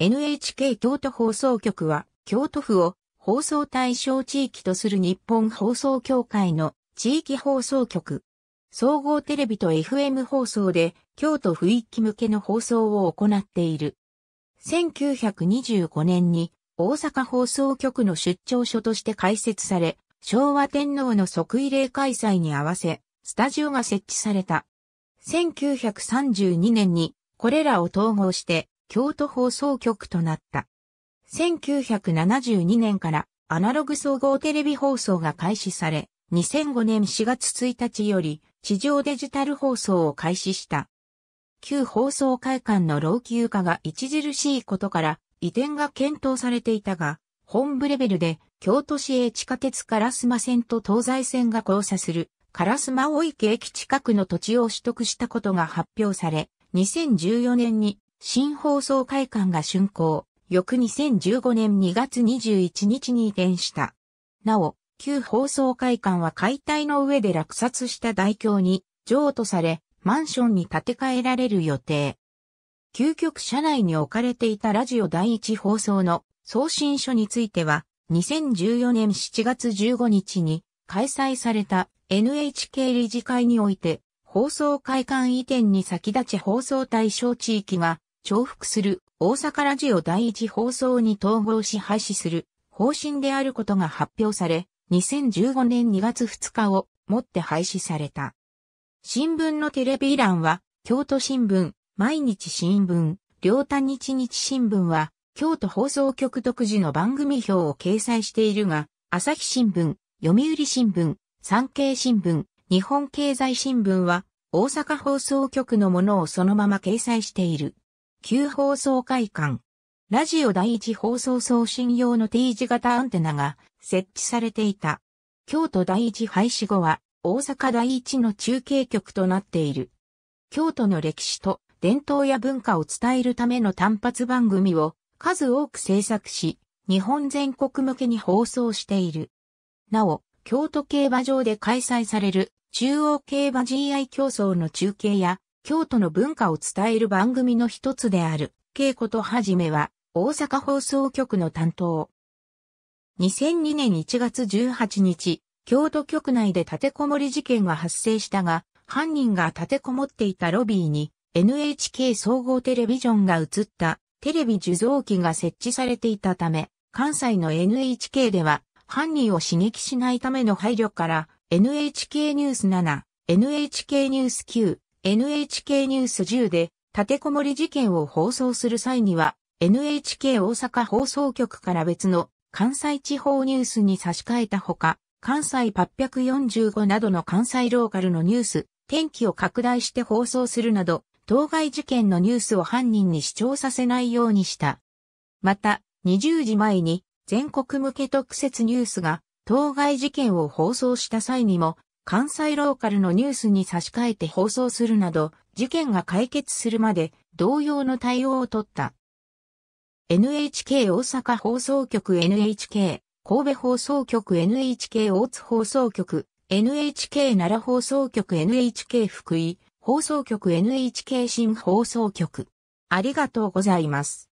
NHK 京都放送局は、京都府を放送対象地域とする日本放送協会の地域放送局。総合テレビと FM 放送で京都府期向けの放送を行っている。1925年に大阪放送局の出張所として開設され、昭和天皇の即位礼開催に合わせ、スタジオが設置された。1932年にこれらを統合して京都放送局となった。1972年からアナログ総合テレビ放送が開始され、2005年4月1日より地上デジタル放送を開始した。旧放送会館の老朽化が著しいことから移転が検討されていたが、本部レベルで京都市営地下鉄烏マ線と東西線が交差する烏マ大池駅近くの土地を取得したことが発表され、2014年に新放送会館が竣工、翌2015年2月21日に移転した。なお、旧放送会館は解体の上で落札した代表に譲渡され、マンションに建て替えられる予定。究極社内に置かれていたラジオ第一放送の送信書については、2014年7月15日に開催された NHK 理事会において、放送会館移転に先立ち放送対象地域が重複する大阪ラジオ第一放送に統合し廃止する方針であることが発表され、2015年2月2日をもって廃止された。新聞のテレビ欄は、京都新聞、毎日新聞、両端日日新聞は、京都放送局独自の番組表を掲載しているが、朝日新聞、読売新聞、産経新聞、日本経済新聞は、大阪放送局のものをそのまま掲載している。旧放送会館。ラジオ第一放送送信用の T 字型アンテナが設置されていた。京都第一廃止後は大阪第一の中継局となっている。京都の歴史と伝統や文化を伝えるための単発番組を数多く制作し、日本全国向けに放送している。なお、京都競馬場で開催される中央競馬 GI 競争の中継や京都の文化を伝える番組の一つである、稽古とはじめは、大阪放送局の担当。2002年1月18日、京都局内で立てこもり事件が発生したが、犯人が立てこもっていたロビーに NHK 総合テレビジョンが映ったテレビ受像機が設置されていたため、関西の NHK では犯人を刺激しないための配慮から NHK ニュース7、NHK ニュース9、NHK ニュース10で立てこもり事件を放送する際には NHK 大阪放送局から別の関西地方ニュースに差し替えたほか、関西845などの関西ローカルのニュース、天気を拡大して放送するなど、当該事件のニュースを犯人に視聴させないようにした。また、20時前に全国向け特設ニュースが当該事件を放送した際にも関西ローカルのニュースに差し替えて放送するなど、事件が解決するまで同様の対応をとった。NHK 大阪放送局 NHK 神戸放送局 NHK 大津放送局 NHK 奈良放送局 NHK 福井放送局 NHK 新放送局ありがとうございます。